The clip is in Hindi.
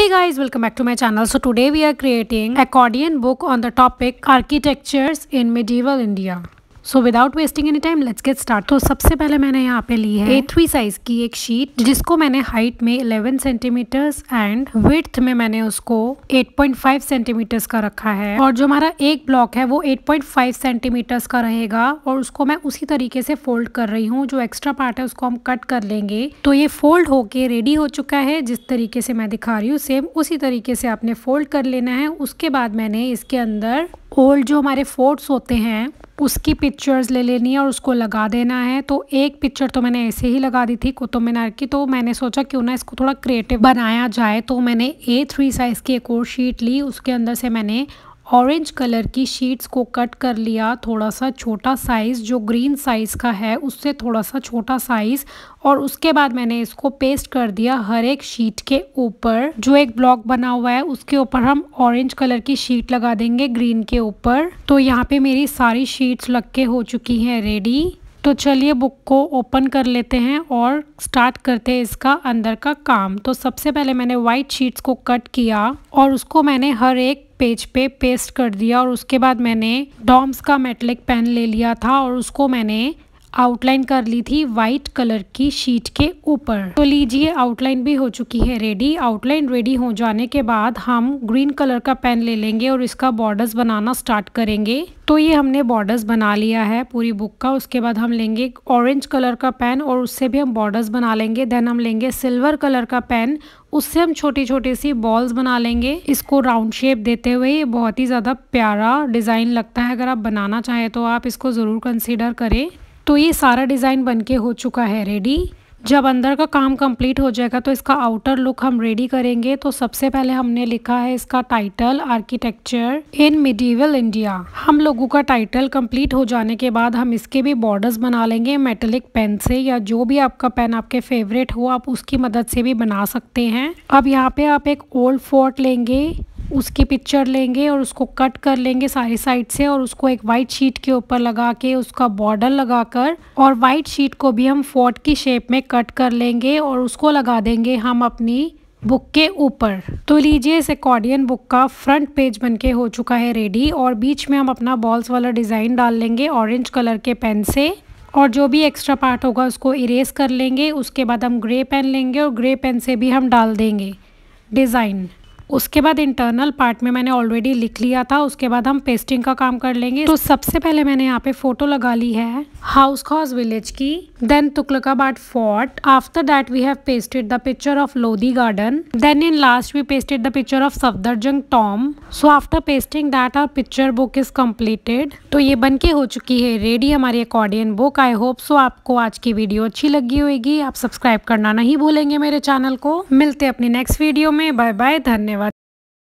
Hey guys, welcome back to my channel. So today we are creating accordion book on the topic architectures in medieval India. So without wasting any time let's get start तो सबसे पहले मैंने यहाँ पे ली है ए थ्री साइज की एक शीट जिसको मैंने हाइट में 11 सेंटीमीटर्स एंड विथ में मैंने उसको 8.5 सेंटीमीटर्स का रखा है और जो हमारा एक ब्लॉक है वो 8.5 सेंटीमीटर्स का रहेगा और उसको मैं उसी तरीके से फोल्ड कर रही हूँ जो एक्स्ट्रा पार्ट है उसको हम कट कर लेंगे तो ये फोल्ड होके रेडी हो चुका है जिस तरीके से मैं दिखा रही हूँ सेम उसी तरीके से आपने फोल्ड कर लेना है उसके बाद मैंने इसके अंदर ओल्ड जो हमारे फोर्ट्स होते हैं उसकी पिक्चर्स ले लेनी है और उसको लगा देना है तो एक पिक्चर तो मैंने ऐसे ही लगा दी थी कुतुब मीनार की तो मैंने सोचा क्यों ना इसको थोड़ा क्रिएटिव बनाया जाए तो मैंने ए थ्री साइज़ की एक और शीट ली उसके अंदर से मैंने ऑरेंज कलर की शीट्स को कट कर लिया थोड़ा सा छोटा साइज़ जो ग्रीन साइज़ का है उससे थोड़ा सा छोटा साइज़ और उसके बाद मैंने इसको पेस्ट कर दिया हर एक शीट के ऊपर जो एक ब्लॉक बना हुआ है उसके ऊपर हम ऑरेंज कलर की शीट लगा देंगे ग्रीन के ऊपर तो यहाँ पे मेरी सारी शीट्स लग के हो चुकी हैं रेडी तो चलिए बुक को ओपन कर लेते हैं और स्टार्ट करते हैं इसका अंदर का काम तो सबसे पहले मैंने वाइट शीट्स को कट किया और उसको मैंने हर एक पेज पे पेस्ट कर दिया और उसके बाद मैंने डॉम्स का मेटलिक पेन ले लिया था और उसको मैंने आउटलाइन कर ली थी वाइट कलर की शीट के ऊपर तो लीजिए आउटलाइन भी हो चुकी है रेडी आउटलाइन रेडी हो जाने के बाद हम ग्रीन कलर का पेन ले लेंगे और इसका बॉर्डर्स बनाना स्टार्ट करेंगे तो ये हमने बॉर्डर्स बना लिया है पूरी बुक का उसके बाद हम लेंगे ऑरेंज कलर का पेन और उससे भी हम बॉर्डर्स बना लेंगे देन हम लेंगे सिल्वर कलर का पेन उससे हम छोटी छोटी सी बॉल्स बना लेंगे इसको राउंड शेप देते हुए ये बहुत ही ज़्यादा प्यारा डिज़ाइन लगता है अगर आप बनाना चाहें तो आप इसको ज़रूर कंसिडर करें तो ये सारा डिज़ाइन बनके हो चुका है रेडी जब अंदर का काम कंप्लीट हो जाएगा तो इसका आउटर लुक हम रेडी करेंगे तो सबसे पहले हमने लिखा है इसका title architecture in medieval India हम लोगों का टाइटल कंप्लीट हो जाने के बाद हम इसके भी बॉर्डर्स बना लेंगे मेटेलिक पेन से या जो भी आपका पेन आपके फेवरेट हो आप उसकी मदद से भी बना सकते हैं अब यहाँ पे आप एक ओल्ड फोर्ट लेंगे उसकी पिक्चर लेंगे और उसको कट कर लेंगे सारे साइड से और उसको एक वाइट शीट के ऊपर लगा के उसका बॉर्डर लगा कर और वाइट शीट को भी हम फोर्ट की शेप में कट कर लेंगे और उसको लगा देंगे हम अपनी बुक के ऊपर तो लीजिए इस एकॉर्डियन बुक का फ्रंट पेज बनके हो चुका है रेडी और बीच में हम अपना बॉल्स वाला डिज़ाइन डाल लेंगे ऑरेंज कलर के पेन से और जो भी एक्स्ट्रा पार्ट होगा उसको इरेज कर लेंगे उसके बाद हम ग्रे पेन लेंगे और ग्रे पेन से भी हम डाल देंगे डिज़ाइन उसके बाद इंटरनल पार्ट में मैंने ऑलरेडी लिख लिया था उसके बाद हम पेस्टिंग का काम कर लेंगे तो सबसे पहले मैंने यहाँ पे फोटो लगा ली है हाउस खॉस विलेज की then Tughlaqabad fort after that we have pasted the picture of Lodhi garden then in last we pasted the picture of Safdarjung tomb so after pasting that our picture book is completed तो ये बन के हो चुकी है रेडी हमारी accordion book I hope so आपको आज की वीडियो अच्छी लगी होगी आप सब्सक्राइब करना नहीं भूलेंगे मेरे चैनल को मिलते अपने नेक्स्ट वीडियो में बाय बाय धन्यवाद